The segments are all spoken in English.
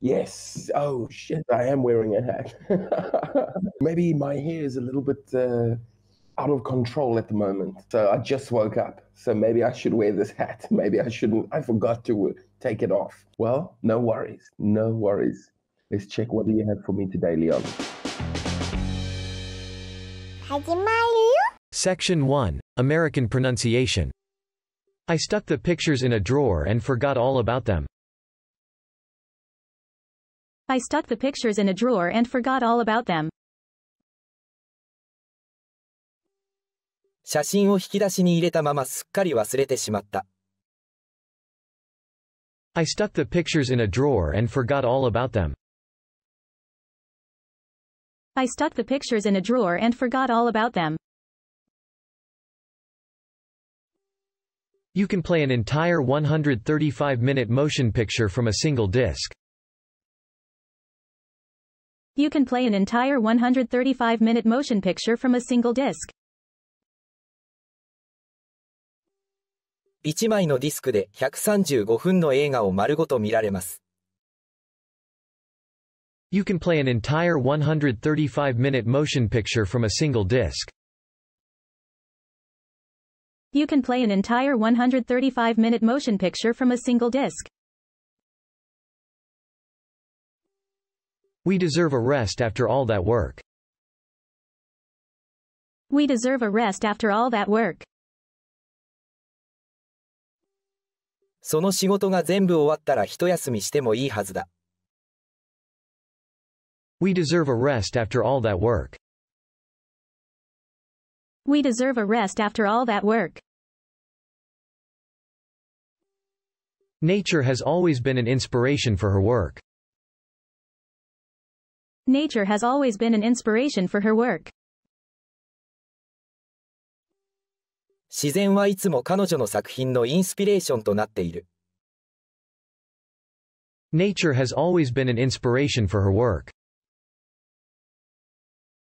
Yes. Oh shit! I am wearing a hat. Maybe my hair is a little bit uh, out of control at the moment. So I just woke up. So maybe I should wear this hat. Maybe I shouldn't. I forgot to uh, take it off. Well, no worries. No worries. Let's check what do you have for me today, Leon. Section 1. American pronunciation. I stuck the pictures in a drawer and forgot all about them. I stuck the pictures in a drawer and forgot all about them. 写真を引き出しに入れたまますっかり忘れてしまった。I stuck the pictures in a drawer and forgot all about them. I stuck the pictures in a drawer and forgot all about them. You can play an entire 135-minute motion picture from a single disc. You can play an entire 135-minute motion picture from a single disc. 1枚のディスクで135分の映画を丸ごと見られます。You can play an entire 135-minute motion picture from a single disc. You can play an entire 135-minute motion picture from a single disc. We deserve a rest after all that work. We deserve a rest after all that work. その仕事が全部終わったら一休みしてもいいはずだ。We deserve a rest after all that work. We deserve a rest after all that work. Nature has always been an inspiration for her work. Nature has always been an inspiration for her work. 自然はいつも彼女の作品のインスピレーションとなっている。Nature has always been an inspiration for her work.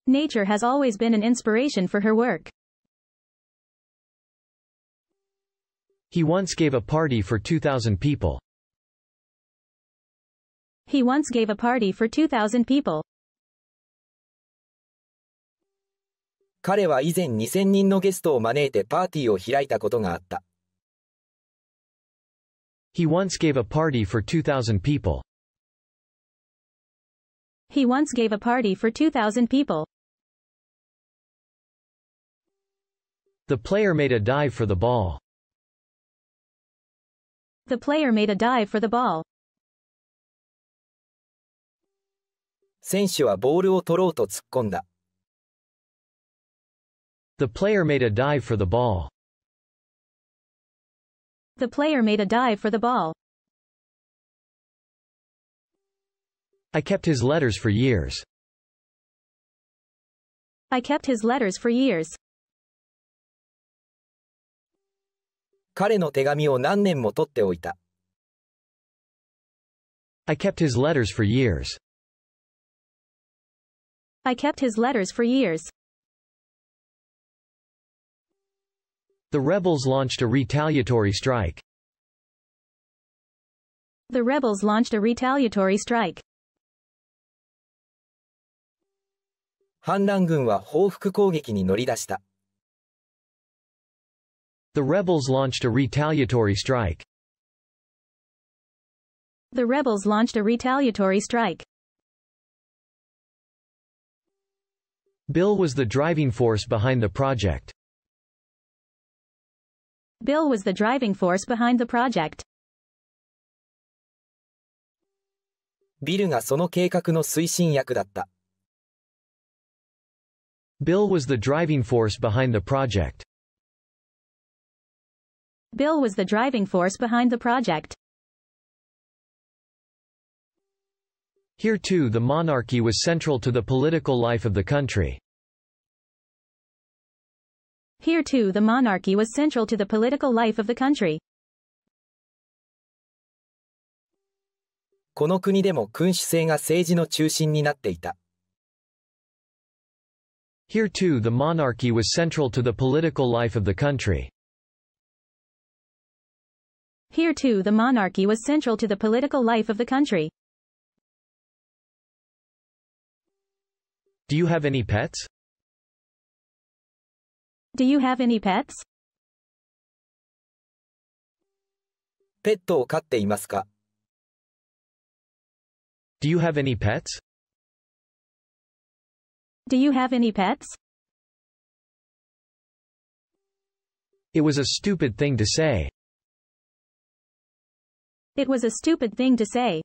Nature has always been an inspiration for her work. He once gave a party for 2,000 people. He once gave a party for 2,000 people. 彼は以前2000人のゲストを招いてパーティーを開いたことがあった。He once gave a party for 2,000 people. He once gave a party for 2,000 people. The player made a dive for the ball. The player made a dive for the ball. 選手はボールを取ろうと突っ込んだ。The player made a dive for the ball. The player made a dive for the ball. I kept his letters for years. I kept his letters for years. I kept his letters for years. I kept his letters for years. The rebels launched a retaliatory strike. The rebels launched a retaliatory strike. The rebels launched a retaliatory strike. The rebels launched a retaliatory strike. Bill was the driving force behind the project. Bill was the driving force behind the project. Bill was the driving force behind the project. Bill was the driving force behind the project. Here too the monarchy was central to the political life of the country. Here too the monarchy was central to the political life of the country. Here too the monarchy was central to the political life of the country. Here too the monarchy was central to the political life of the country. Do you have any pets? Do you have any pets? ペットを飼っていますか Do you have any pets? Do you have any pets? It was a stupid thing to say. It was a stupid thing to say.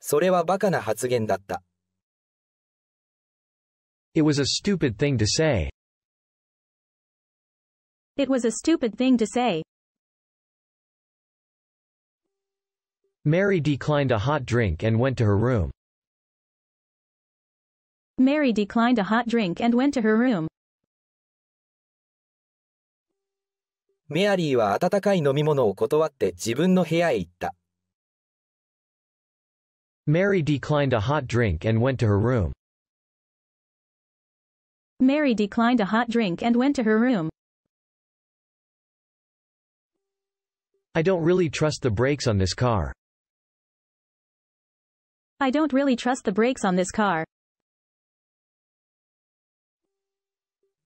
それはバカな発言だった。it was a stupid thing to say. It was a stupid thing to say. Mary declined a hot drink and went to her room. Mary declined a hot drink and went to her room. Mary declined a hot drink and went to her room. Mary declined a hot drink and went to her room. I don't really trust the brakes on this car. I don't really trust the brakes on this car.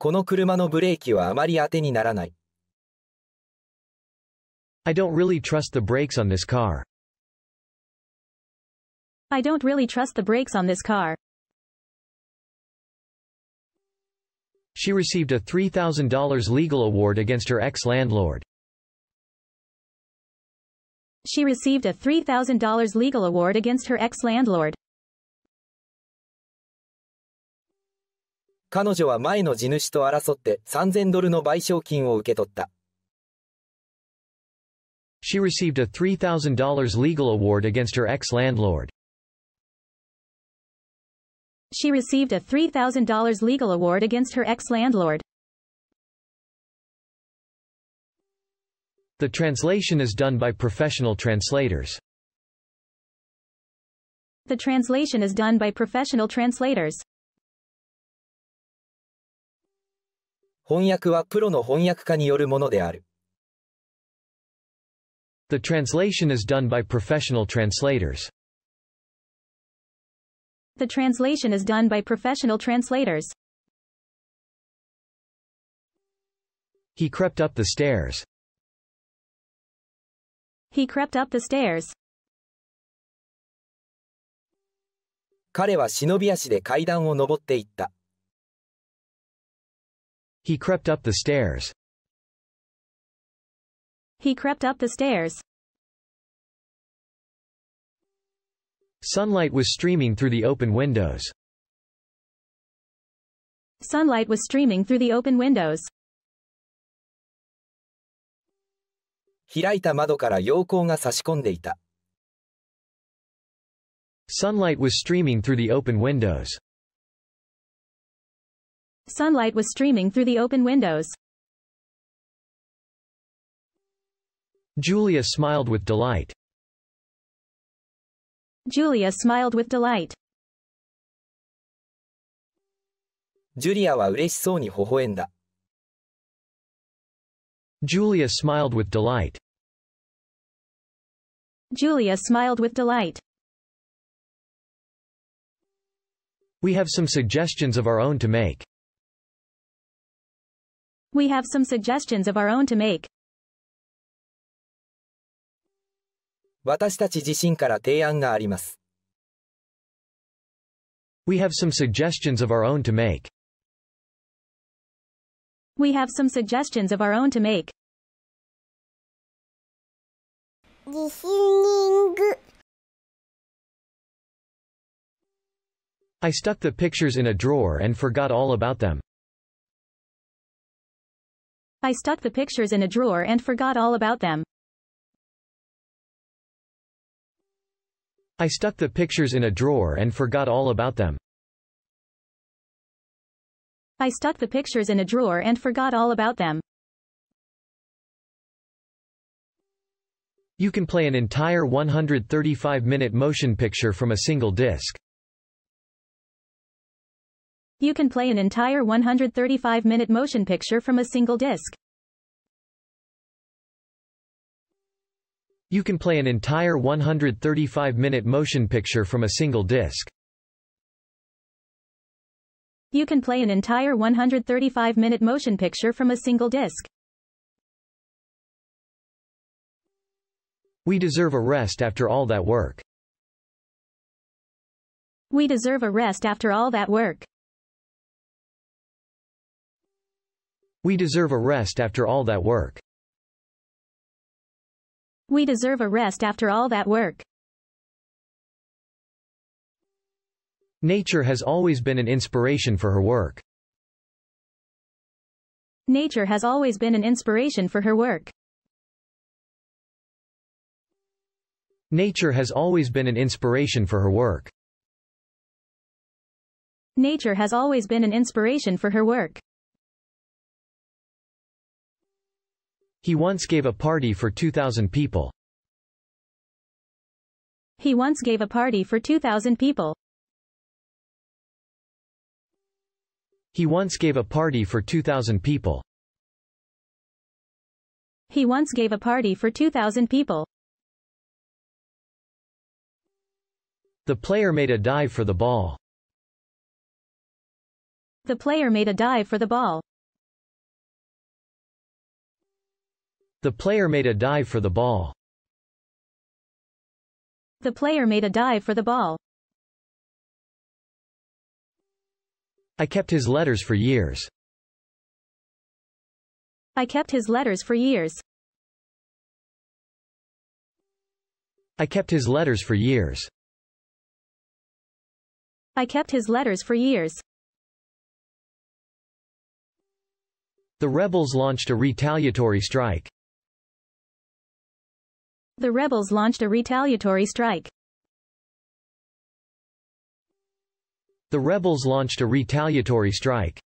I do don't really trust the brakes on this car. I don't really trust the brakes on this car. she received a $3,000 legal award against her ex-landlord. She received a $3,000 legal award against her ex-landlord. 彼女は前の地主と争って3000ドルの賠償金を受け取った。She received a $3,000 legal award against her ex-landlord. She received a $3,000 legal award against her ex-landlord. The translation is done by professional translators. The translation is done by professional translators. The translation is done by professional translators. The translation is done by professional translators. He crept up the stairs. He crept up the stairs. He crept up the stairs. He crept up the stairs. Sunlight was streaming through the open windows. Sunlight was streaming through the open windows. sunlight was streaming through the open windows. Sunlight was streaming through the open windows. Julia smiled with delight. Julia smiled with delight. Julia smiled with delight. Julia smiled with delight. We have some suggestions of our own to make. We have some suggestions of our own to make. 私たち自身から提案があります。We have some suggestions of our own to make. We have some suggestions of our own to make. Listening. I stuck the pictures in a drawer and forgot all about them. I stuck the pictures in a drawer and forgot all about them. I stuck the pictures in a drawer and forgot all about them. I stuck the pictures in a drawer and forgot all about them. You can play an entire 135-minute motion picture from a single disc. You can play an entire 135-minute motion picture from a single disc. You can play an entire 135-minute motion picture from a single disc. You can play an entire 135-minute motion picture from a single disc. We deserve a rest after all that work. We deserve a rest after all that work. We deserve a rest after all that work. We deserve a rest after all that work. Nature has always been an inspiration for her work. Nature has always been an inspiration for her work. Nature has always been an inspiration for her work. Nature has always been an inspiration for her work. He once gave a party for 2,000 people. He once gave a party for 2,000 people. He once gave a party for 2,000 people. He once gave a party for 2,000 people. The player made a dive for the ball. The player made a dive for the ball. The player made a dive for the ball. The player made a dive for the ball. I kept his letters for years. I kept his letters for years. I kept his letters for years. I kept his letters for years. The rebels launched a retaliatory strike. The rebels launched a retaliatory strike. The rebels launched a retaliatory strike.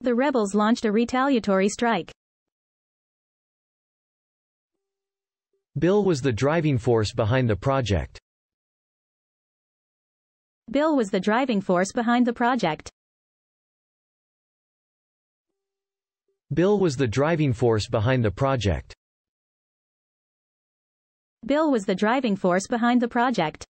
The rebels launched a retaliatory strike. Bill was the driving force behind the project. Bill was the driving force behind the project. Bill was the driving force behind the project. Bill was the driving force behind the project.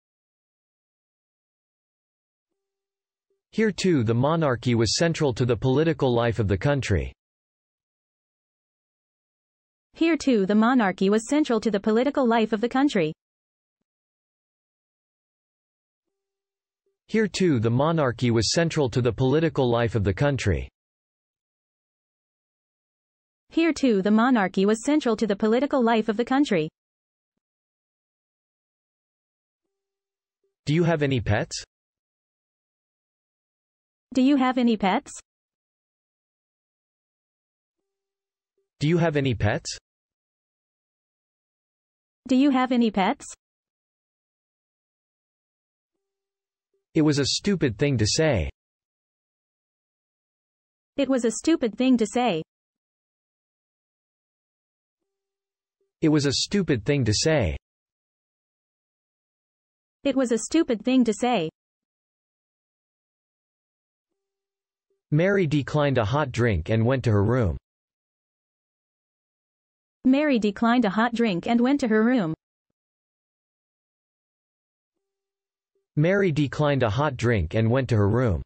Here too the monarchy was central to the political life of the country. Here too the monarchy was central to the political life of the country. Here too the monarchy was central to the political life of the country. Here too the monarchy was central to the political life of the country. Do you have any pets? Do you have any pets? Do you have any pets? Do you have any pets? It was a stupid thing to say. It was a stupid thing to say. It was a stupid thing to say. It was a stupid thing to say. Mary declined a hot drink and went to her room. Mary declined a hot drink and went to her room. Mary declined a hot drink and went to her room.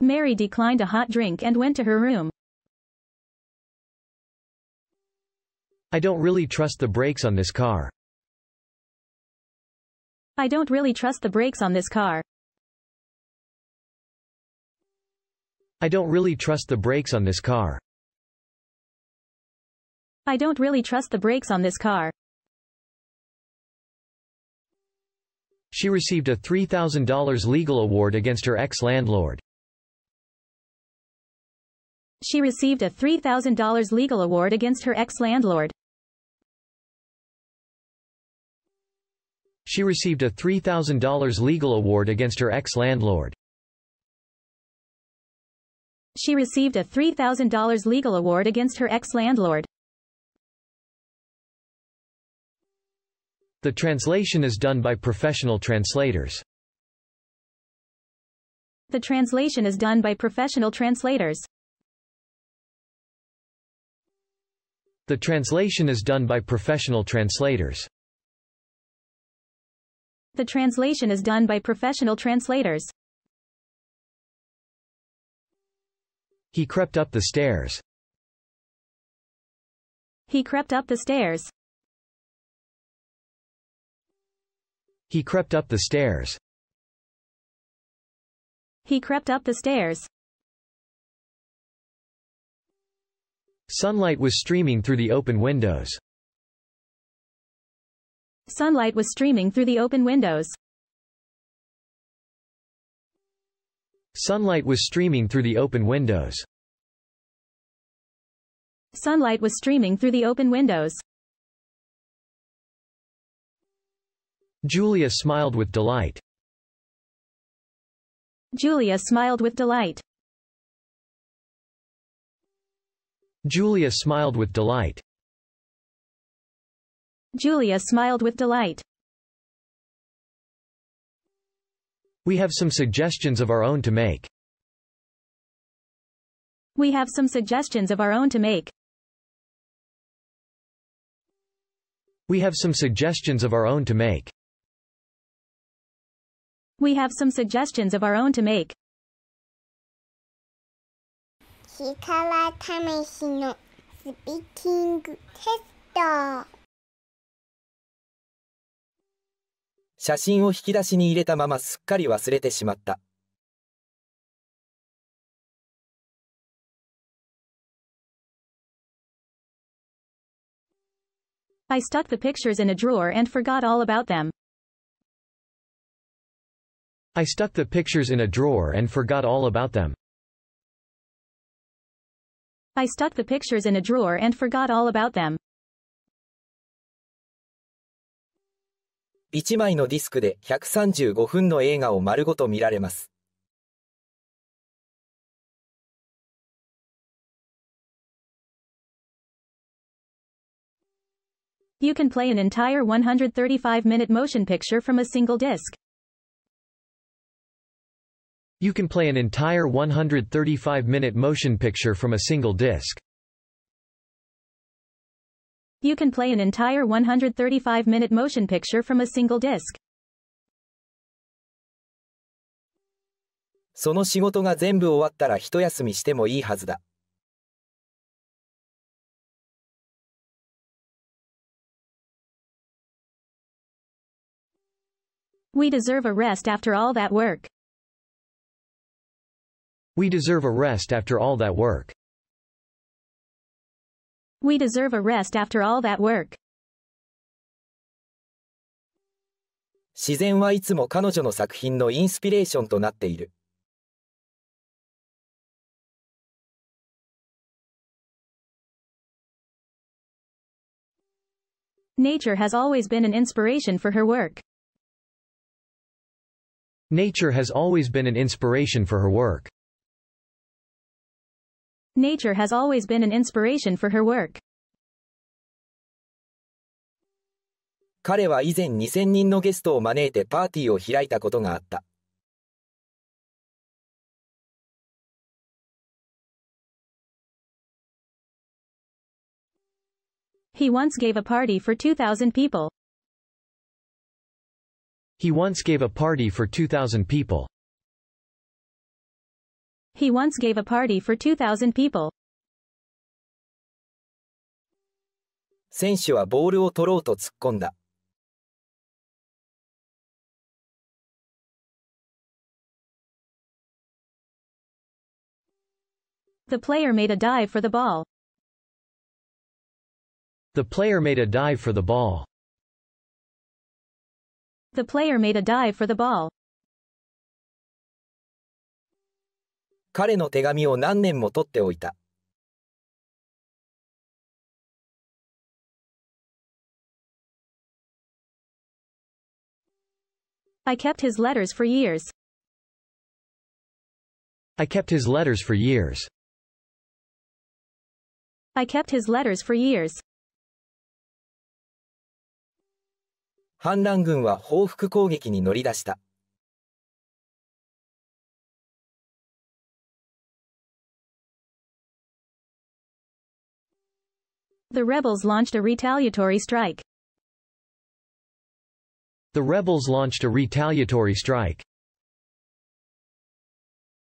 Mary declined a hot drink and went to her room. I don't really trust the brakes on this car. I don't really trust the brakes on this car. I don't really trust the brakes on this car. I don't really trust the brakes on this car. She received a $3,000 legal award against her ex-landlord. She received a $3,000 legal award against her ex-landlord. she received a $3,000 legal award against her ex-landlord. She received a $3,000 legal award against her ex-landlord. The translation is done by professional translators. The translation is done by professional translators. The translation is done by professional translators. The translation is done by professional translators. He crept up the stairs. He crept up the stairs. He crept up the stairs. He crept up the stairs. Sunlight was streaming through the open windows. Sunlight was streaming through the open windows. Sunlight was streaming through the open windows. Sunlight was streaming through the open windows. Julia smiled with delight. Julia smiled with delight. Julia smiled with delight. Julia smiled with delight. We have some suggestions of our own to make. We have some suggestions of our own to make. We have some suggestions of our own to make. We have some suggestions of our own to make. それから試しのスピーキングテスト。写真を引き出しに入れたまますっかり忘れてしまった。I stuck the pictures in a drawer and forgot all about them. I stuck the pictures in a drawer and forgot all about them. I stuck the pictures in a drawer and forgot all about them. 1枚のディスクで135分の映画を丸ごと見られます。You can play an entire 135-minute motion picture from a single disc. You can play an entire 135-minute motion picture from a single disc. You can play an entire 135-minute motion picture from a single disc. その仕事が全部終わったら一休みしてもいいはずだ。We deserve a rest after all that work. We deserve a rest after all that work. We deserve a rest after all that work. 自然はいつも彼女の作品のインスピレーションとなっている。Nature has always been an inspiration for her work. Nature has always been an inspiration for her work. Nature has always been an inspiration for her work. 彼は以前2000人のゲストを招いてパーティーを開いたことがあった。He once gave a party for 2,000 people. He once gave a party for 2,000 people. He once gave a party for 2,000 people. 選手はボールを取ろうと突っ込んだ。The player made a dive for the ball. The player made a dive for the ball. The player made a dive for the ball. 彼の手紙を何年も取っておいた。I kept his letters for years. I kept his letters for years. I kept his letters for years. 反乱軍は報復攻撃に乗り出した。The rebels launched a retaliatory strike. The rebels launched a retaliatory strike.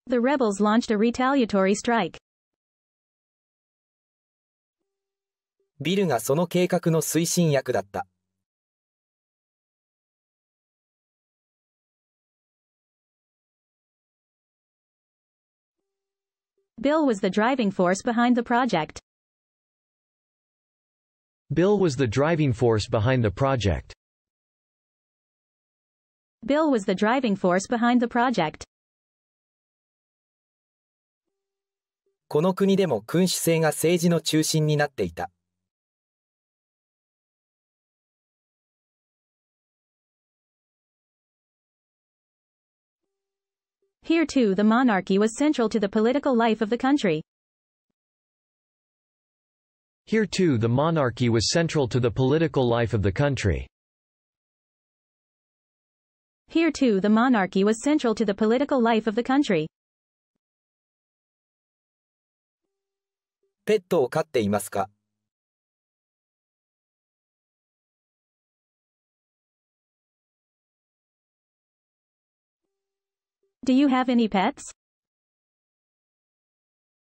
The rebels launched a retaliatory strike. Bill was the driving force behind the project. Bill was the driving force behind the project. Bill was the driving force behind the project. この国でも君主制が政治の中心になっていた。Here too the monarchy was central to the political life of the country. Here too the monarchy was central to the political life of the country. Here too the monarchy was central to the political life of the country. ペットを飼っていますか Do you have any pets?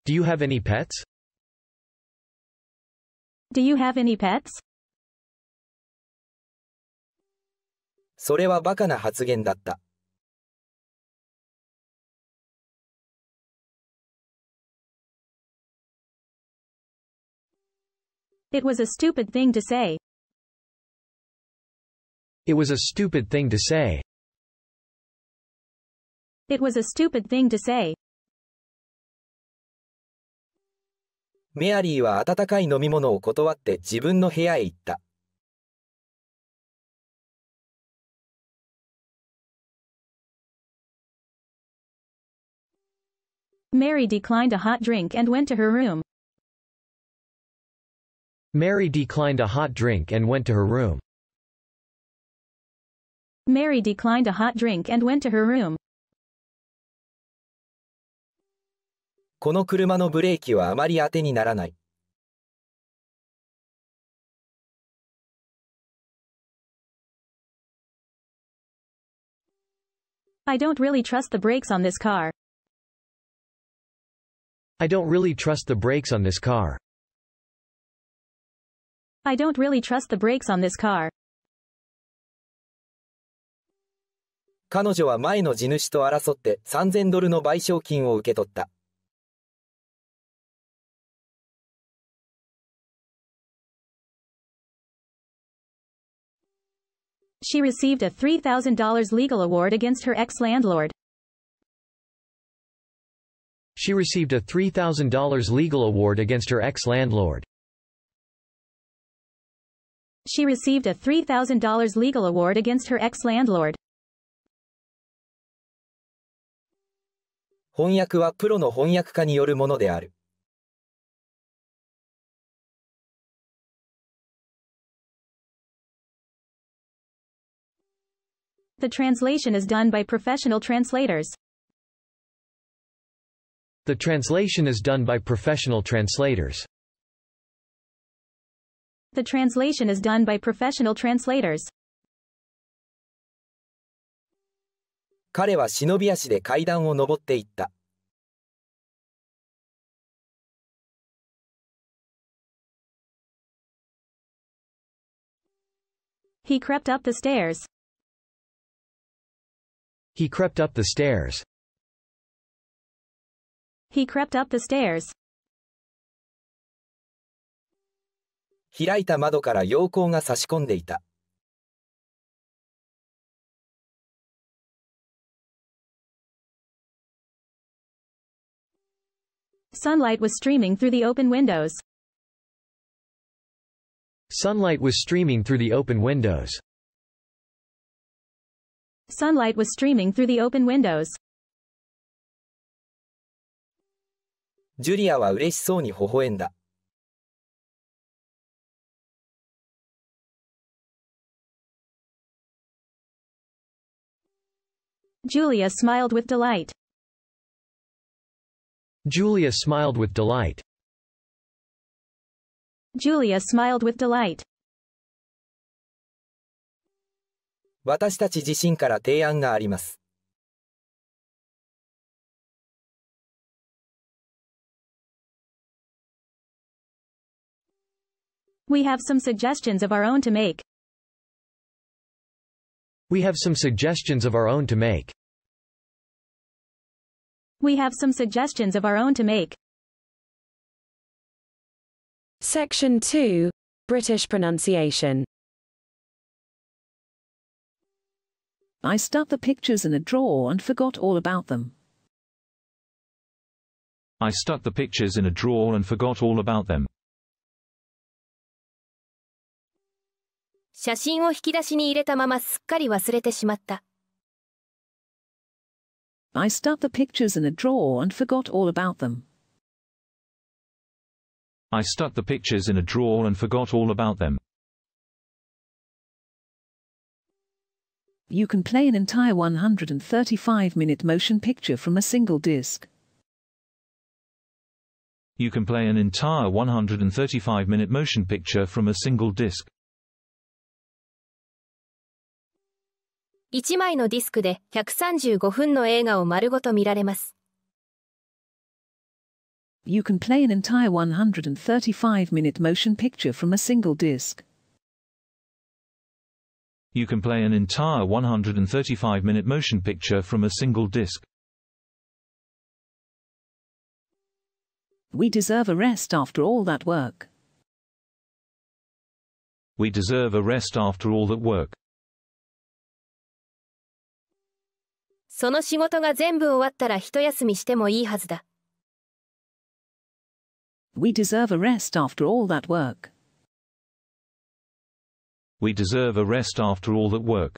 Do you have any pets? Do you have any pets? それはバカな発言だった。It was a stupid thing to say. It was a stupid thing to say. It was a stupid thing to say. メアリーは温かい飲み物を断って自分の部屋へ行った。Mary declined a hot drink and went to her room. Mary declined a hot drink and went to her room. Mary declined a hot drink and went to her room. この車のブレーキはあまり当てにならない。I don't really trust the brakes on this car. I don't really trust the brakes on this car. I don't really trust the brakes on this car. 彼女は前の地主と争って3000ドルの賠償金を受け取った。she received a $3,000 legal award against her ex-landlord. She received a $3,000 legal award against her ex-landlord. She received a $3,000 legal award against her ex-landlord. 翻訳はプロの翻訳家によるものである。The translation is done by professional translators. The translation is done by professional translators. The translation is done by professional translators. 彼は忍び足で階段を上っていった。He crept up the stairs. He crept up the stairs. He crept up the stairs. 開いた窓から陽光が差し込んでいた。Sunlight was streaming through the open windows. Sunlight was streaming through the open windows. Sunlight was streaming through the open windows. Julia smiled with delight. Julia smiled with delight. Julia smiled with delight. 私たち自身から提案があります。We have some suggestions of our own to make. We have some suggestions of our own to make. We have some suggestions of our own to make. Section 2 British pronunciation I stuck the pictures in a drawer and forgot all about them. I stuck the pictures in a drawer and forgot all about them. I stuck the pictures in a drawer and forgot all about them. I stuck the pictures in a drawer and forgot all about them. you can play an entire 135-minute motion picture from a single disc. You can play an entire 135-minute motion picture from a single disc. 1枚のディスクで135分の映画を丸ごと見られます。You can play an entire 135-minute motion picture from a single disc. You can play an entire 135-minute motion picture from a single disc. We deserve a rest after all that work. We deserve a rest after all that work. その仕事が全部終わったら一休みしてもいいはずだ。We deserve a rest after all that work. We deserve a rest after all that work.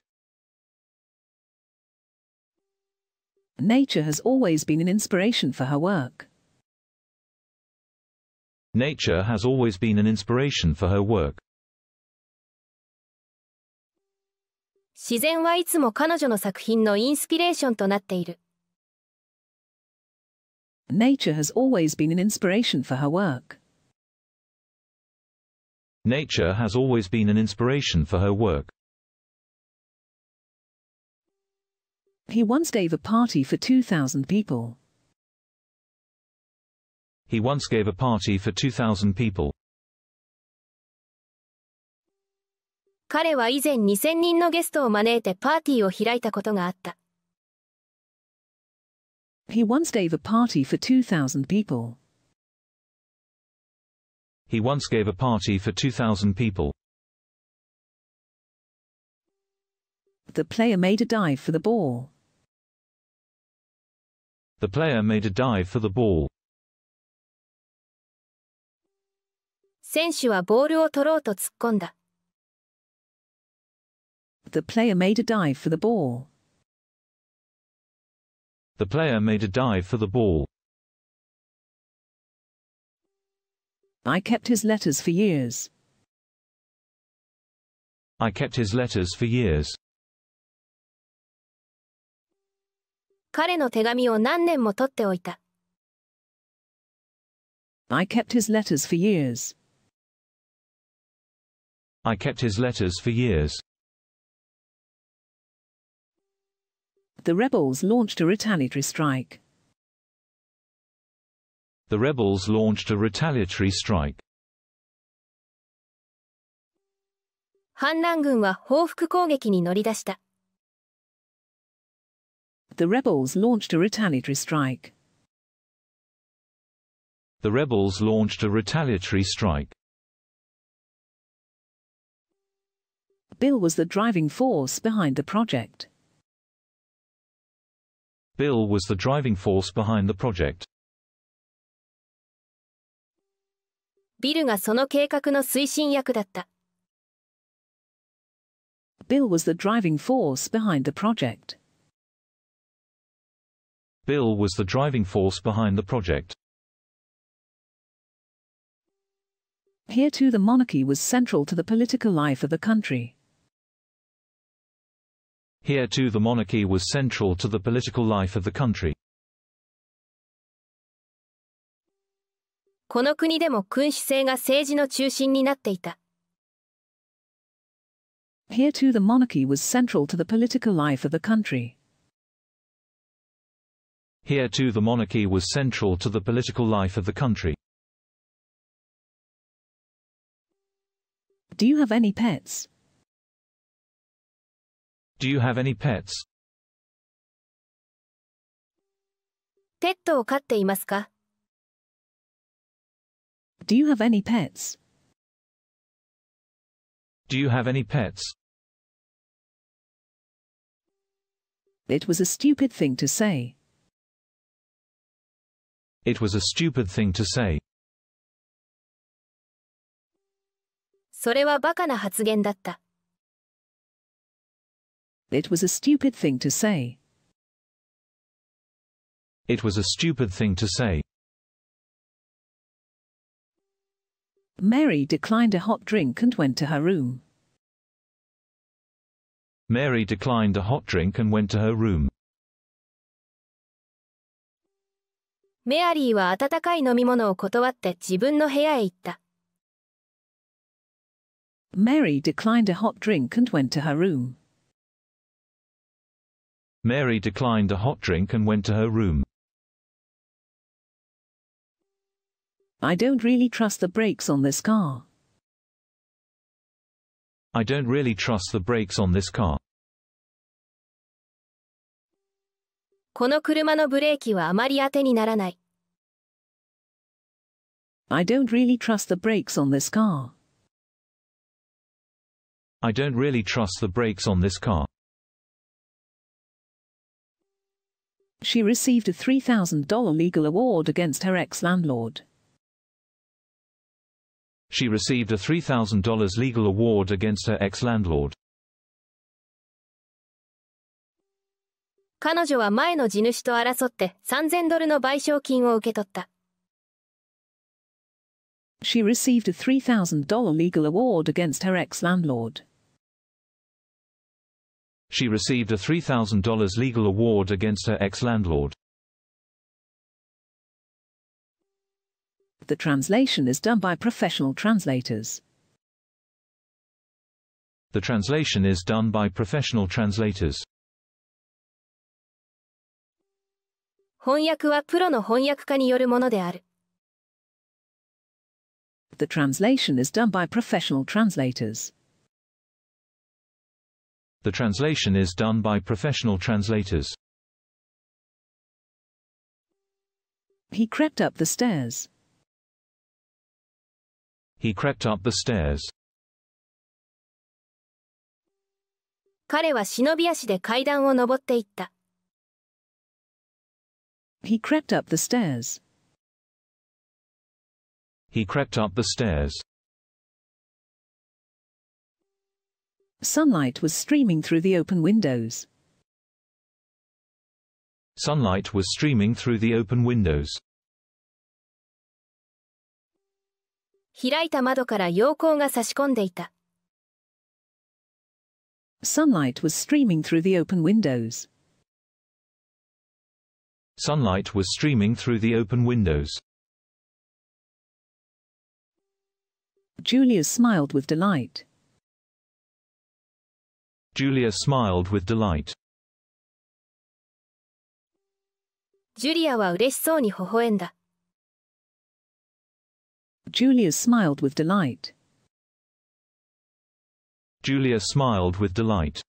Nature has always been an inspiration for her work. Nature has always been an inspiration for her work. Nature has always been an inspiration for her work. Nature has always been an inspiration for her work. He once gave a party for 2,000 people. He once gave a party for 2,000 people. He once gave a party for 2,000 people. He once gave a party for 2,000 people. The player made a dive for the ball. The player made a dive for the ball. The player made a dive for the ball. The player made a dive for the ball. I kept his letters for years. I kept his letters for years. 彼の手紙を何年も取っておいた。I kept his letters for years. I kept his letters for years. The rebels launched a retaliatory strike. The rebels launched a retaliatory strike. The rebels launched a retaliatory strike. The rebels launched a retaliatory strike. Bill was the driving force behind the project. Bill was the driving force behind the project. ビルがその計画の推進役だった。Bill was the driving force behind the project. Bill was the driving force behind the project. Here too the monarchy was central to the political life of the country. Here too the monarchy was central to the political life of the country. この国でも君主制が政治の中心になっていた。Here too the monarchy was central to the political life of the country. Here too the monarchy was central to the political life of the country. Do you have any pets? Do you have any pets? ペッ t を飼っていますか Do you have any pets? Do you have any pets? It was a stupid thing to say. It was a stupid thing to say. It was a stupid thing to say. It was a stupid thing to say. Mary declined a hot drink and went to her room. Mary declined a hot drink and went to her room. Mary declined a hot drink and went to her room. Mary declined a hot drink and went to her room. I don't really trust the brakes on this car. I don't really trust the brakes on this car. I do don't really trust the brakes on this car. I don't really trust the brakes on this car. She received a $3,000 legal award against her ex-landlord. She received a $3,000 legal award against her ex-landlord. 彼女は前の地主と争って3000ドルの賠償金を受け取った。She received a $3,000 legal award against her ex-landlord. She received a $3,000 legal award against her ex-landlord. The translation is done by professional translators. The translation is done by professional translators. 翻訳はプロの翻訳家によるものである。The translation is done by professional translators. The translation is done by professional translators. He crept up the stairs. He crept up the stairs. He crept up the stairs. He crept up the stairs. Sunlight was streaming through the open windows. Sunlight was streaming through the open windows. 開いた窓から陽光が差し込んでいた。Sunlight was streaming through the open windows. Sunlight was streaming through the open windows. Julia smiled with delight. Julia smiled with delight. ジュリアは嬉しそうに微笑んだ。Julia smiled with delight. Julia smiled with delight.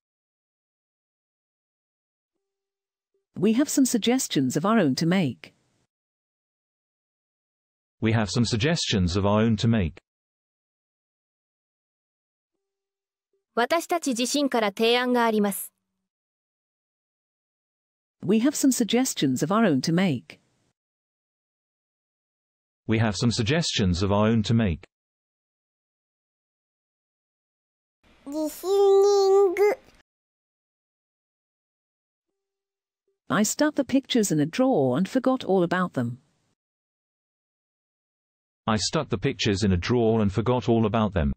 We have some suggestions of our own to make. We have some suggestions of our own to make. We have some suggestions of our own to make. We have some suggestions of our own to make. Listening. I stuck the pictures in a drawer and forgot all about them. I stuck the pictures in a drawer and forgot all about them.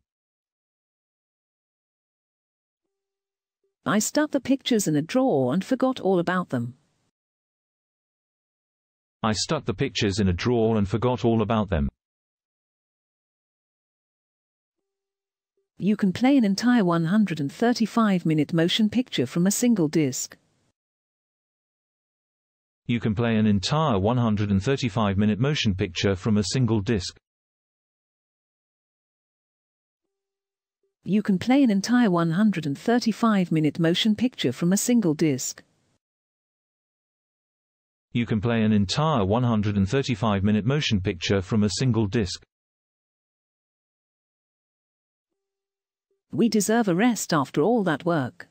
I stuck the pictures in a drawer and forgot all about them. I stuck the pictures in a drawer and forgot all about them. You can play an entire 135-minute motion picture from a single disc. You can play an entire 135-minute motion picture from a single disc. You can play an entire 135-minute motion picture from a single disc you can play an entire 135-minute motion picture from a single disc. We deserve a rest after all that work.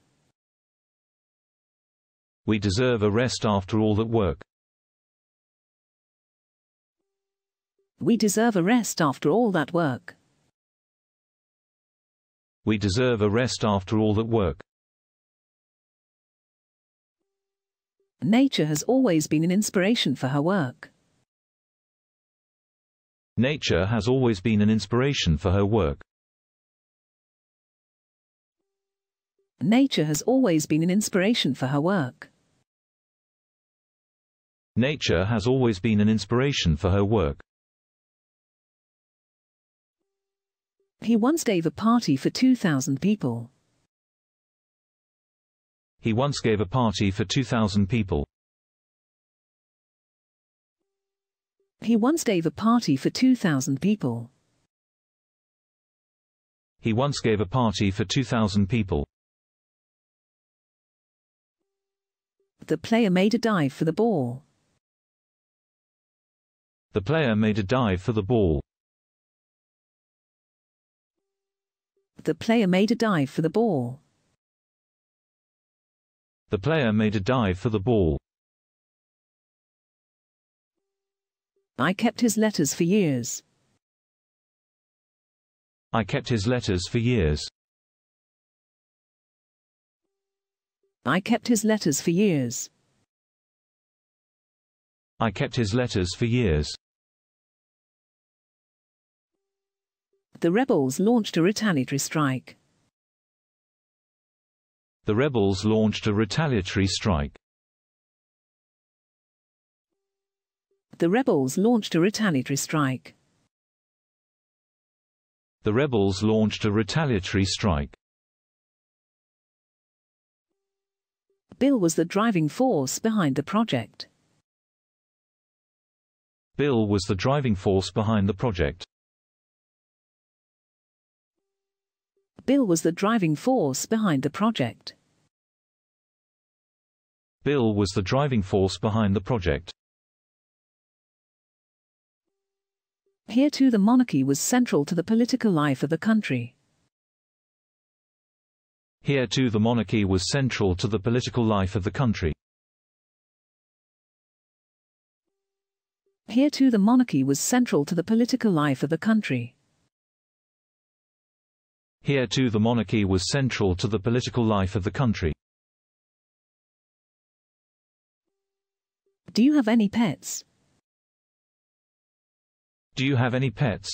We deserve a rest after all that work. We deserve a rest after all that work. We deserve a rest after all that work. Nature has always been an inspiration for her work. Nature has always been an inspiration for her work. Nature has always been an inspiration for her work. Nature has always been an inspiration for her work. He once gave a party for 2,000 people. He once gave a party for 2,000 people. He once gave a party for 2,000 people. He once gave a party for 2,000 people. The player made a dive for the ball. The player made a dive for the ball. The player made a dive for the ball. The player made a dive for the ball. I kept his letters for years. I kept his letters for years. I kept his letters for years. I kept his letters for years. The rebels launched a retaliatory strike. The rebels launched a retaliatory strike. The rebels launched a retaliatory strike. The rebels launched a retaliatory strike. Bill was the driving force behind the project. Bill was the driving force behind the project. Bill was the driving force behind the project. Bill was the driving force behind the project. Here too the monarchy was central to the political life of the country. Here too the monarchy was central to the political life of the country. Here too the monarchy was central to the political life of the country. Here too the monarchy was central to the political life of the country. Do you have any pets? Do you have any pets?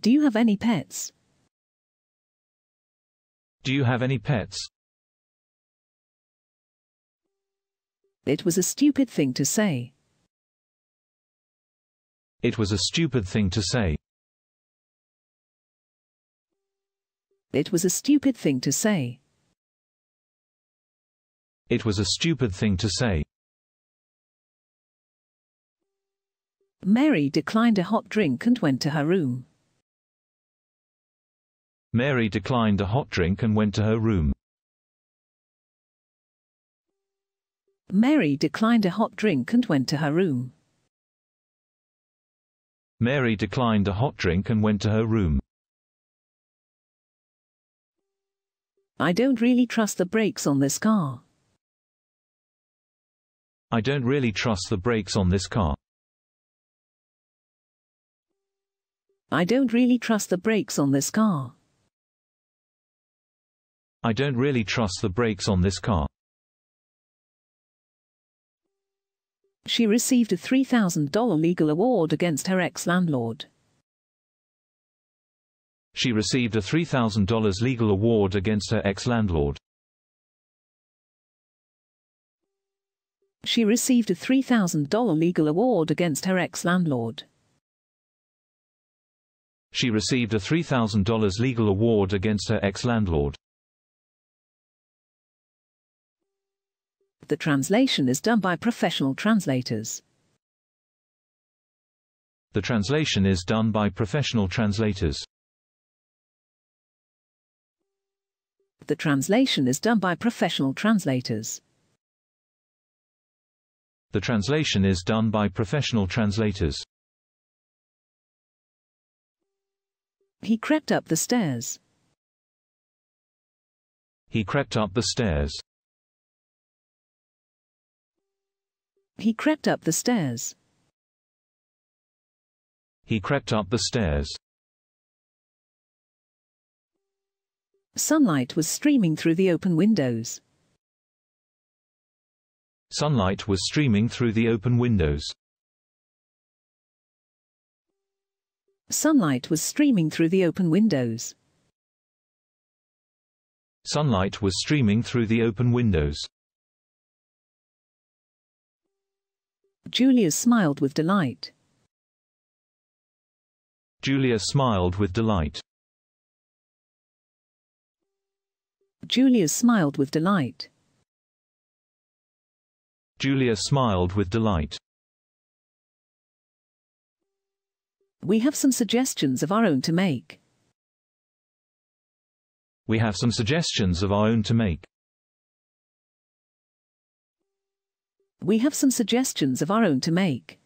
Do you have any pets? Do you have any pets? It was a stupid thing to say. It was a stupid thing to say. It was a stupid thing to say. It was a stupid thing to say. Mary declined a hot drink and went to her room. Mary declined a hot drink and went to her room. Mary declined a hot drink and went to her room. Mary declined a hot drink and went to her room. I don't really trust the brakes on this car. I don't really trust the brakes on this car. I don't really trust the brakes on this car. I don't really trust the brakes on this car. She received a $3,000 legal award against her ex-landlord. She received a $3,000 legal award against her ex-landlord. She received a $3,000 legal award against her ex-landlord. She received a $3,000 legal award against her ex-landlord. The translation is done by professional translators. The translation is done by professional translators. The translation is done by professional translators. The translation is done by professional translators. He crept up the stairs. He crept up the stairs. He crept up the stairs. He crept up the stairs. Sunlight was streaming through the open windows. Sunlight was streaming through the open windows. Sunlight was streaming through the open windows. Sunlight was streaming through the open windows. Julia smiled with delight. Julia smiled with delight. Julia smiled with delight. Julia smiled with delight. We have some suggestions of our own to make. We have some suggestions of our own to make. We have some suggestions of our own to make.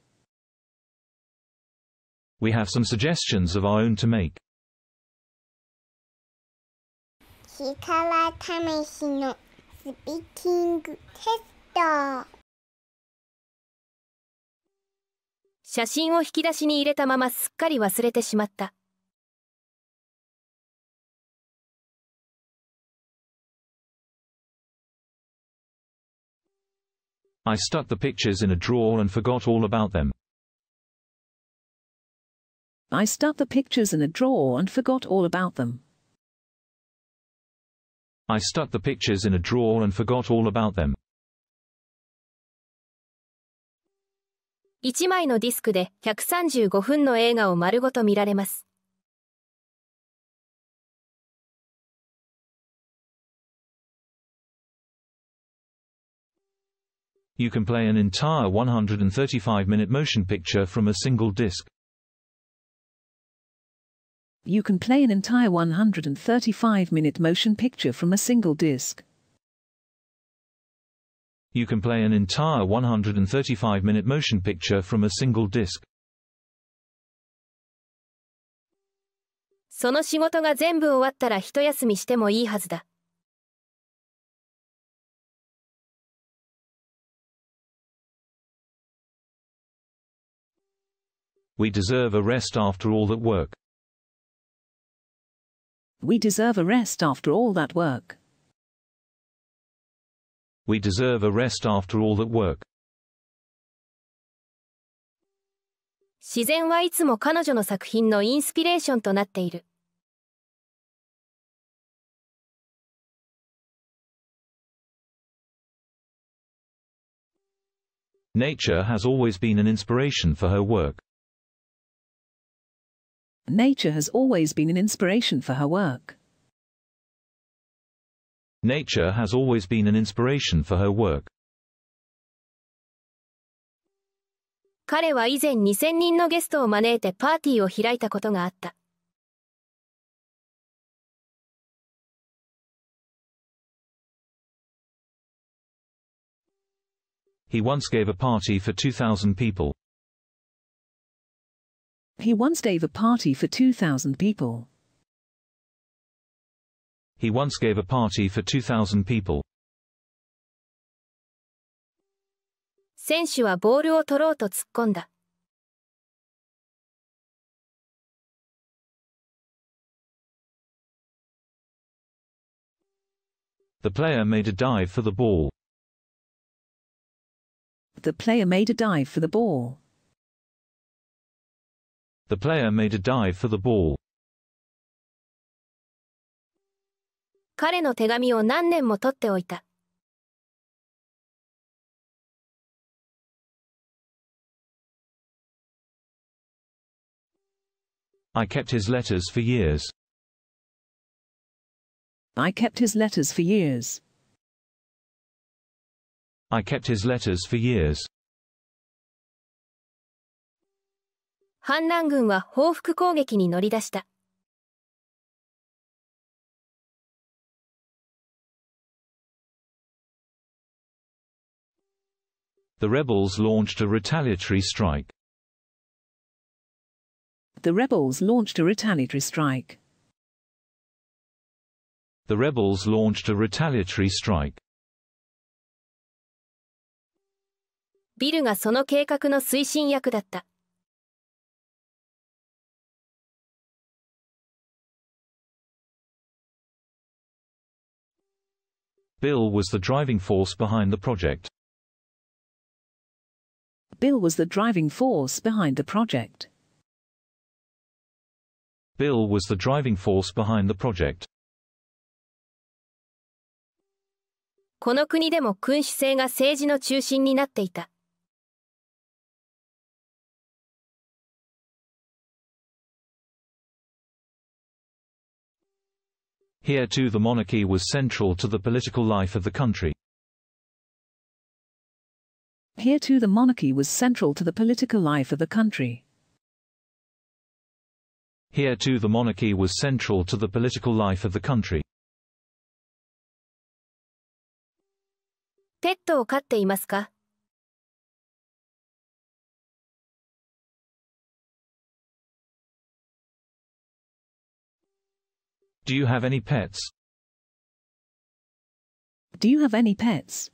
We have some suggestions of our own to make. 石川ためしのスピーキングテスト写真を引き出しに入れたまますっかり忘れてしまった「I stuck the pictures in a drawer and forgot all about them」I stuck the pictures in a drawer and forgot all about them. I stuck the pictures in a drawer and forgot all about them. 1枚のディスクで135分の映画を丸ごと見られます。You can play an entire 135-minute motion picture from a single disc. You can play an entire 135-minute motion picture from a single disc. You can play an entire 135-minute motion picture from a single disc. その仕事が全部終わったら一休みしてもいいはずだ。We deserve a rest after all that work. We deserve a rest after all that work. We deserve a rest after all that work. 自然はいつも彼女の作品のインスピレーションとなっている。Nature has always been an inspiration for her work. Nature has always been an inspiration for her work. Nature has always been an inspiration for her work. 彼は以前2000人のゲストを招いてパーティーを開いたことがあった。He once gave a party for 2,000 people. He once gave a party for 2,000 people. He once gave a party for 2,000 people. 選手はボールを取ろうと突っ込んだ。The player made a dive for the ball. The player made a dive for the ball. The player made a dive for the ball. 彼の手紙を何年も取っておいた。I kept his letters for years. I kept his letters for years. I kept his letters for years. 反乱軍は報復攻撃に乗り出した。The rebels launched a retaliatory strike. The rebels launched a retaliatory strike. The rebels launched a retaliatory strike. ビルがその計画の推進役だった。Bill was the driving force behind the project. Bill was the driving force behind the project. Bill was the driving force behind the project. この国でも君主制が政治の中心になっていた。Here too the monarchy was central to the political life of the country. Here too the monarchy was central to the political life of the country. Here too the monarchy was central to the political life of the country. ペットを飼っていますか Do you have any pets? Do you have any pets?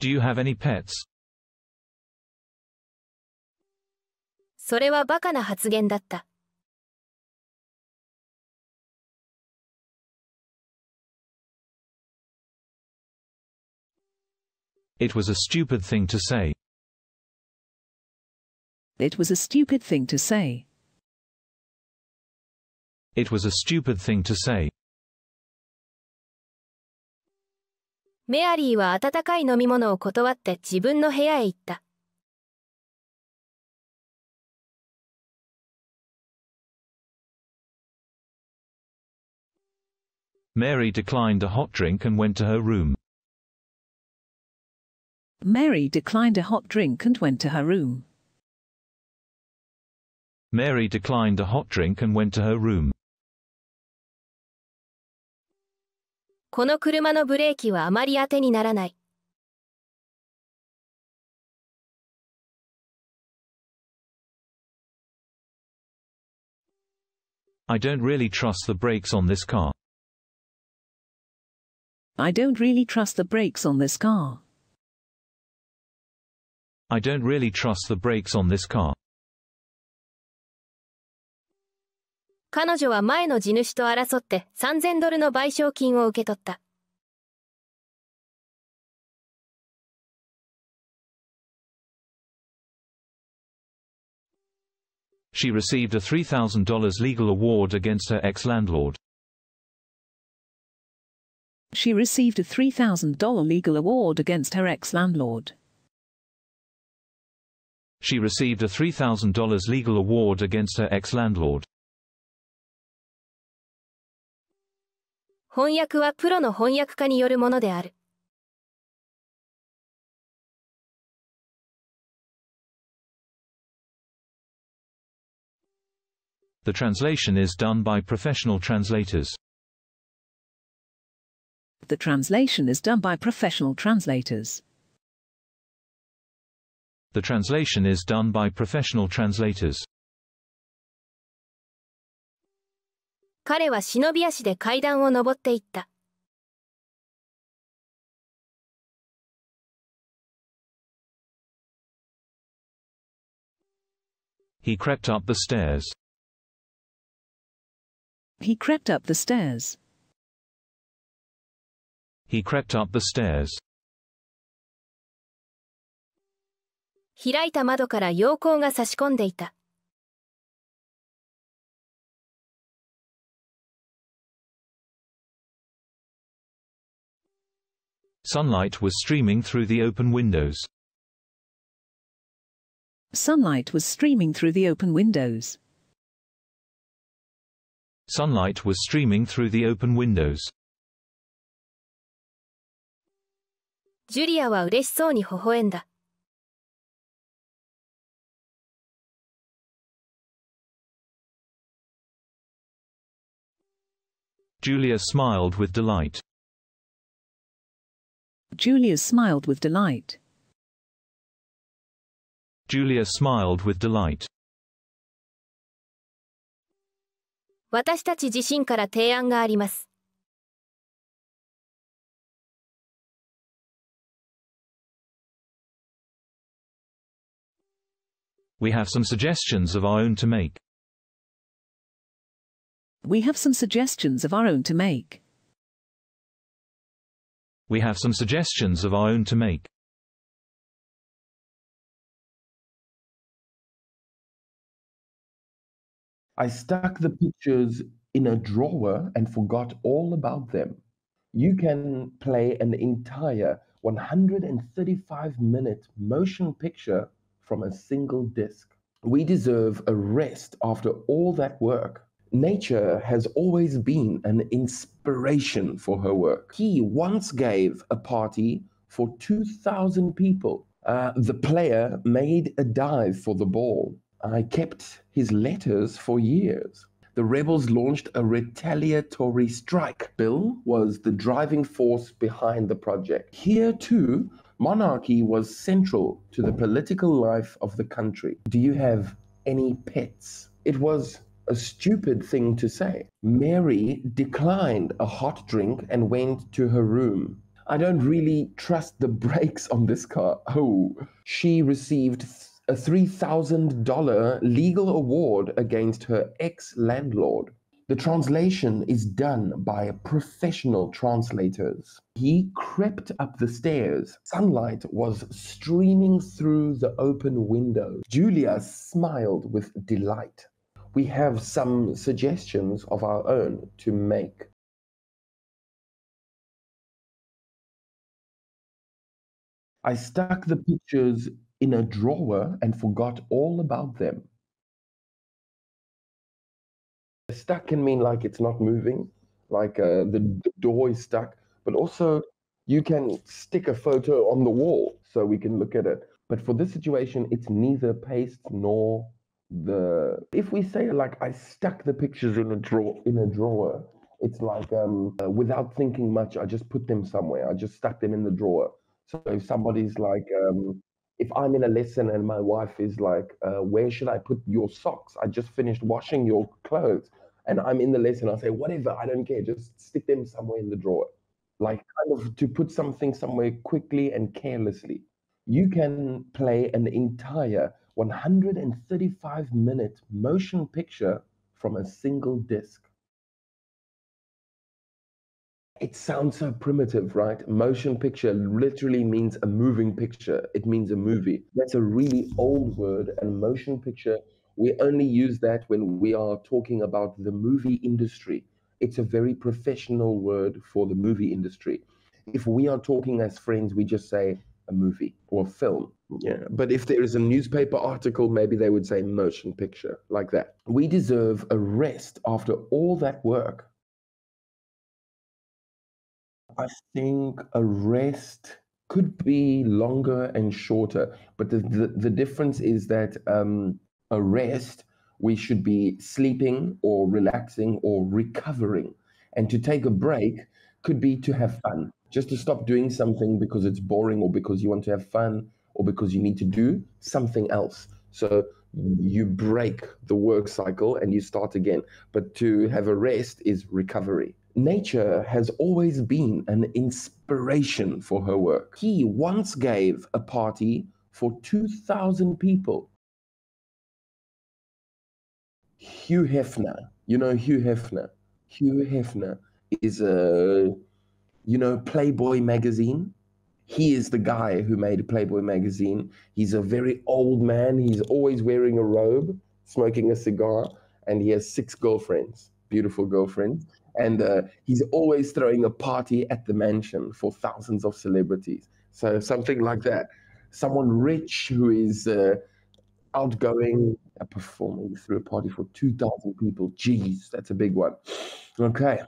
Do you have any pets? それはバカな発言だった。It was a stupid thing to say. It was a stupid thing to say. It was a stupid thing to say. メアリーは温かい飲み物を断って自分の部屋へ行った。Mary declined a hot drink and went to her room. Mary declined a hot drink and went to her room. Mary declined a hot drink and went to her room. この車のブレーキはあまり当てにならない。I don't really trust the brakes on this car. I don't really trust the brakes on this car. I don't really trust the brakes on this car. 彼女は前の地主と争って3000ドルの賠償金を受け取った。She received a $3,000 legal award against her ex-landlord. She received a $3,000 legal award against her ex-landlord. She received a $3,000 legal award against her ex-landlord. 翻訳はプロの翻訳家によるものである。The translation is done by professional translators. The translation is done by professional translators. The translation is done by professional translators. 彼は忍び足で階段を登っていった。He crept up the stairs. He crept up the stairs. He crept up the stairs. 開いた窓から陽光が差し込んでいた。Sunlight was streaming through the open windows. Sunlight was streaming through the open windows. Sunlight was streaming through the open windows. Julia Julia smiled with delight. Julia smiled with delight. Julia smiled with delight. 私たち自身から提案があります。We have some suggestions of our own to make. We have some suggestions of our own to make. We have some suggestions of our own to make. I stuck the pictures in a drawer and forgot all about them. You can play an entire 135 minute motion picture from a single disc. We deserve a rest after all that work. Nature has always been an inspiration for her work. He once gave a party for 2,000 people. Uh, the player made a dive for the ball. I kept his letters for years. The rebels launched a retaliatory strike. Bill was the driving force behind the project. Here, too, monarchy was central to the political life of the country. Do you have any pets? It was a stupid thing to say. Mary declined a hot drink and went to her room. I don't really trust the brakes on this car. Oh. She received a $3,000 legal award against her ex landlord. The translation is done by professional translators. He crept up the stairs. Sunlight was streaming through the open window. Julia smiled with delight we have some suggestions of our own to make. I stuck the pictures in a drawer and forgot all about them. Stuck can mean like it's not moving, like uh, the, the door is stuck, but also you can stick a photo on the wall so we can look at it. But for this situation, it's neither paste nor the if we say like I stuck the pictures in a drawer in a drawer, it's like um, uh, without thinking much, I just put them somewhere. I just stuck them in the drawer. So if somebody's like, um, if I'm in a lesson and my wife is like, uh, where should I put your socks? I just finished washing your clothes, and I'm in the lesson. I say whatever, I don't care. Just stick them somewhere in the drawer, like kind of to put something somewhere quickly and carelessly. You can play an entire 135 minute motion picture from a single disc. It sounds so primitive, right? Motion picture literally means a moving picture. It means a movie. That's a really old word, and motion picture, we only use that when we are talking about the movie industry. It's a very professional word for the movie industry. If we are talking as friends, we just say, a movie or film. Yeah, but if there is a newspaper article, maybe they would say motion picture, like that. We deserve a rest after all that work. I think a rest could be longer and shorter, but the, the, the difference is that um, a rest, we should be sleeping or relaxing or recovering. And to take a break could be to have fun just to stop doing something because it's boring or because you want to have fun or because you need to do something else. So you break the work cycle and you start again. But to have a rest is recovery. Nature has always been an inspiration for her work. He once gave a party for 2,000 people. Hugh Hefner, you know Hugh Hefner. Hugh Hefner is a you know, Playboy magazine. He is the guy who made Playboy magazine. He's a very old man. He's always wearing a robe, smoking a cigar, and he has six girlfriends, beautiful girlfriends. And uh, he's always throwing a party at the mansion for thousands of celebrities. So something like that. Someone rich who is uh, outgoing, performing through a party for 2,000 people. Jeez, that's a big one. Okay.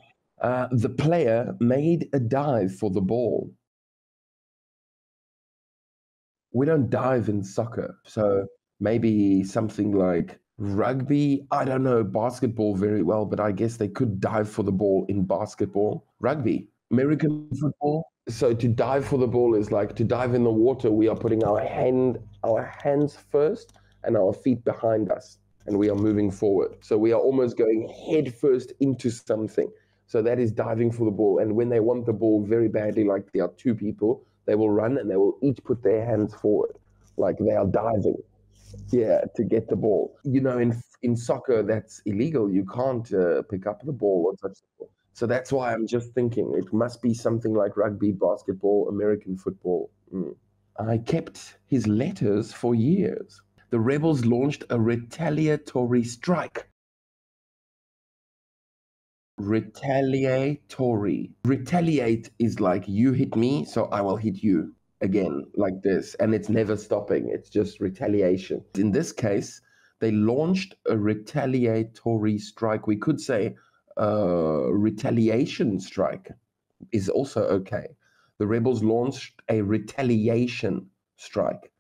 Uh, the player made a dive for the ball. We don't dive in soccer. So maybe something like rugby. I don't know basketball very well, but I guess they could dive for the ball in basketball. Rugby, American football. So to dive for the ball is like to dive in the water. We are putting our hand, our hands first, and our feet behind us, and we are moving forward. So we are almost going head first into something. So that is diving for the ball. And when they want the ball very badly, like there are two people, they will run and they will each put their hands forward, like they are diving, yeah, to get the ball. You know, in in soccer, that's illegal. You can't uh, pick up the ball or touch the ball. So that's why I'm just thinking it must be something like rugby, basketball, American football. Mm. I kept his letters for years. The rebels launched a retaliatory strike retaliatory. Retaliate is like you hit me, so I will hit you again, like this. And it's never stopping, it's just retaliation. In this case, they launched a retaliatory strike. We could say uh, retaliation strike is also okay. The rebels launched a retaliation strike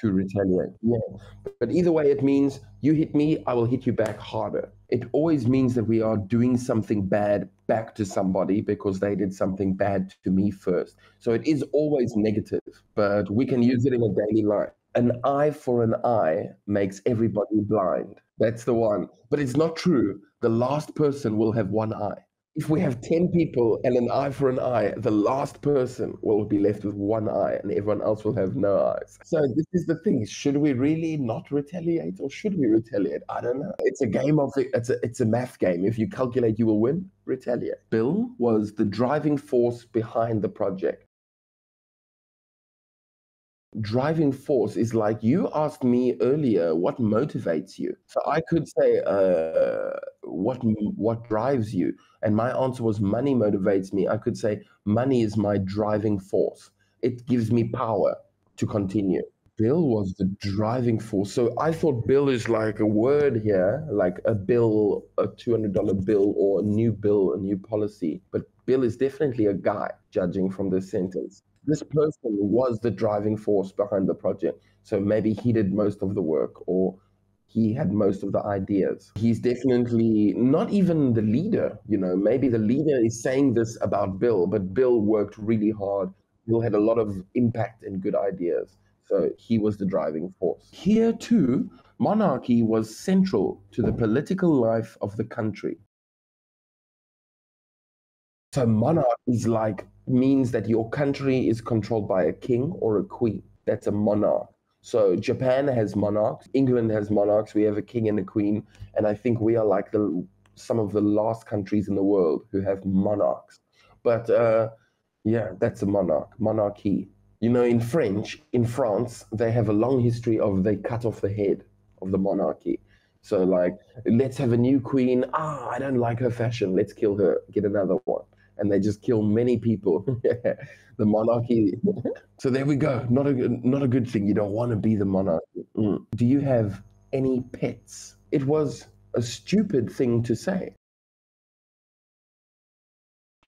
to retaliate. Yeah. But either way, it means you hit me, I will hit you back harder it always means that we are doing something bad back to somebody because they did something bad to me first. So it is always negative, but we can use it in a daily life. An eye for an eye makes everybody blind. That's the one. But it's not true. The last person will have one eye if we have 10 people and an eye for an eye, the last person will be left with one eye and everyone else will have no eyes. So, this is the thing. Should we really not retaliate or should we retaliate? I don't know. It's a game of, it's a, it's a math game. If you calculate, you will win, retaliate. Bill was the driving force behind the project. Driving force is like you asked me earlier what motivates you. So I could say uh, what what drives you and my answer was money motivates me. I could say money is my driving force. It gives me power to continue. Bill was the driving force. So I thought bill is like a word here, like a bill, a $200 bill, or a new bill, a new policy. But Bill is definitely a guy, judging from this sentence. This person was the driving force behind the project. So maybe he did most of the work, or he had most of the ideas. He's definitely not even the leader. You know, maybe the leader is saying this about Bill, but Bill worked really hard. Bill had a lot of impact and good ideas. So he was the driving force. Here, too, monarchy was central to the political life of the country. So, monarch is like, means that your country is controlled by a king or a queen. That's a monarch. So Japan has monarchs, England has monarchs, we have a king and a queen, and I think we are like the some of the last countries in the world who have monarchs. But uh, yeah, that's a monarch, monarchy. You know, in French, in France, they have a long history of they cut off the head of the monarchy. So like, let's have a new queen. Ah, I don't like her fashion. Let's kill her. Get another one and they just kill many people. the monarchy. so there we go. Not a good, not a good thing. You don't want to be the monarch. Mm. Do you have any pets? It was a stupid thing to say.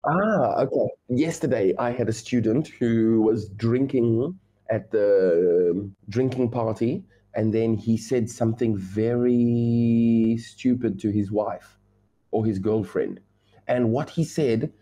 Ah, okay. Yesterday, I had a student who was drinking at the um, drinking party, and then he said something very stupid to his wife or his girlfriend. And what he said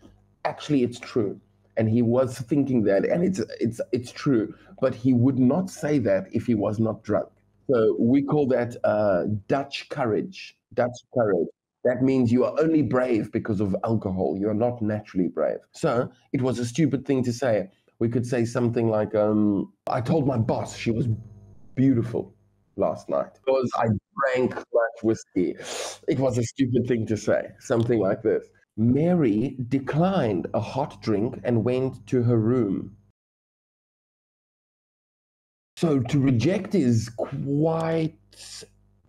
actually it's true and he was thinking that and it's it's it's true but he would not say that if he was not drunk so we call that uh, dutch courage dutch courage that means you are only brave because of alcohol you are not naturally brave so it was a stupid thing to say we could say something like um, i told my boss she was beautiful last night because i drank much whiskey it was a stupid thing to say something like this Mary declined a hot drink and went to her room. So to reject is quite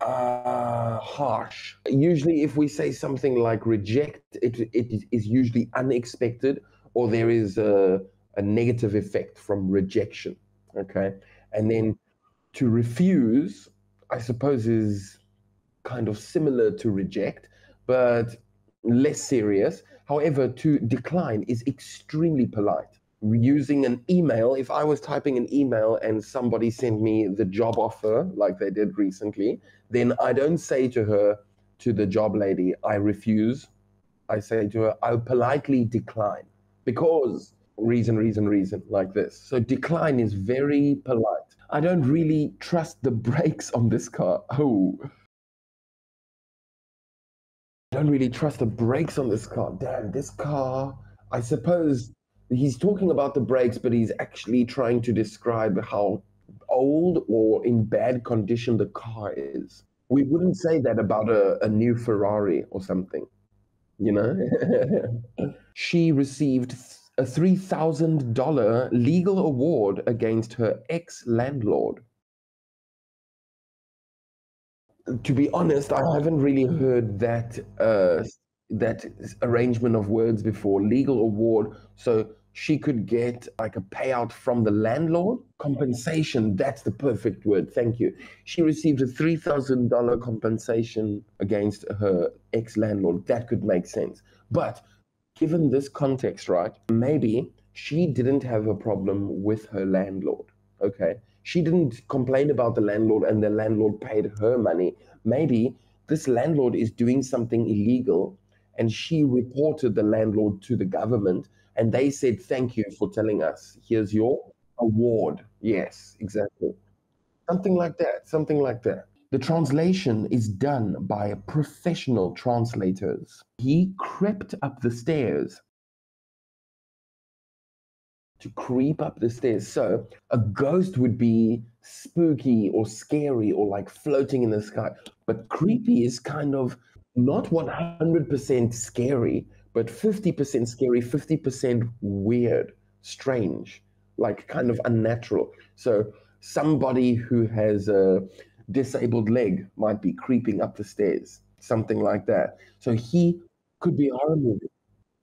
uh, harsh. Usually, if we say something like reject, it, it is usually unexpected or there is a, a negative effect from rejection. Okay. And then to refuse, I suppose, is kind of similar to reject, but less serious. However, to decline is extremely polite. Using an email, if I was typing an email and somebody sent me the job offer, like they did recently, then I don't say to her, to the job lady, I refuse. I say to her, i politely decline because reason, reason, reason, like this. So decline is very polite. I don't really trust the brakes on this car. Oh don't really trust the brakes on this car. Damn, this car. I suppose he's talking about the brakes, but he's actually trying to describe how old or in bad condition the car is. We wouldn't say that about a, a new Ferrari or something, you know? she received a $3,000 legal award against her ex landlord to be honest, I haven't really heard that uh, that arrangement of words before. Legal award, so she could get like a payout from the landlord compensation. That's the perfect word. Thank you. She received a three thousand dollar compensation against her ex landlord. That could make sense, but given this context, right? Maybe she didn't have a problem with her landlord. Okay. She didn't complain about the landlord and the landlord paid her money. Maybe this landlord is doing something illegal and she reported the landlord to the government and they said, Thank you for telling us. Here's your award. Yes, exactly. Something like that. Something like that. The translation is done by professional translators. He crept up the stairs to creep up the stairs. So a ghost would be spooky or scary or like floating in the sky. But creepy is kind of not 100% scary, but 50% scary, 50% weird, strange, like kind of unnatural. So somebody who has a disabled leg might be creeping up the stairs, something like that. So he could be horror movie.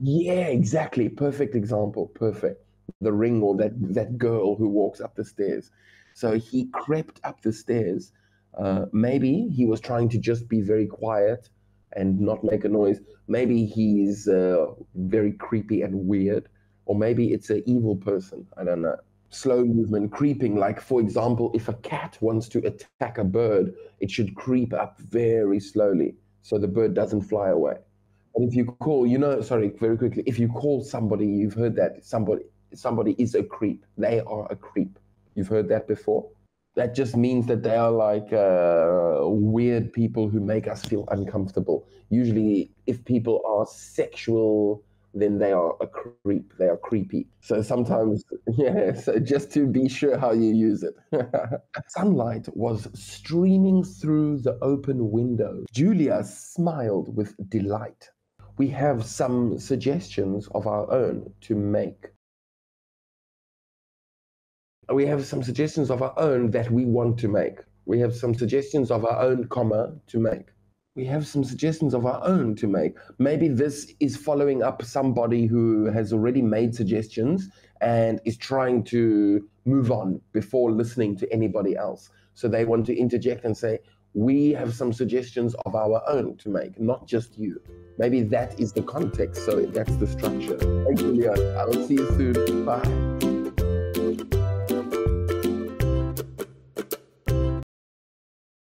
Yeah, exactly. Perfect example. Perfect the ring or that that girl who walks up the stairs. So he crept up the stairs. Uh, maybe he was trying to just be very quiet and not make a noise. Maybe he's uh, very creepy and weird, or maybe it's an evil person. I don't know. Slow movement, creeping. Like, for example, if a cat wants to attack a bird, it should creep up very slowly so the bird doesn't fly away. And if you call, you know, sorry, very quickly, if you call somebody, you've heard that somebody, somebody is a creep. They are a creep. You've heard that before. That just means that they are like uh, weird people who make us feel uncomfortable. Usually, if people are sexual, then they are a creep. They are creepy. So sometimes, yeah, so just to be sure how you use it. Sunlight was streaming through the open window. Julia smiled with delight. We have some suggestions of our own to make we have some suggestions of our own that we want to make. We have some suggestions of our own, comma, to make. We have some suggestions of our own to make. Maybe this is following up somebody who has already made suggestions and is trying to move on before listening to anybody else. So they want to interject and say, we have some suggestions of our own to make, not just you. Maybe that is the context, so that's the structure. Thank you, Leon. I will see you soon. Bye.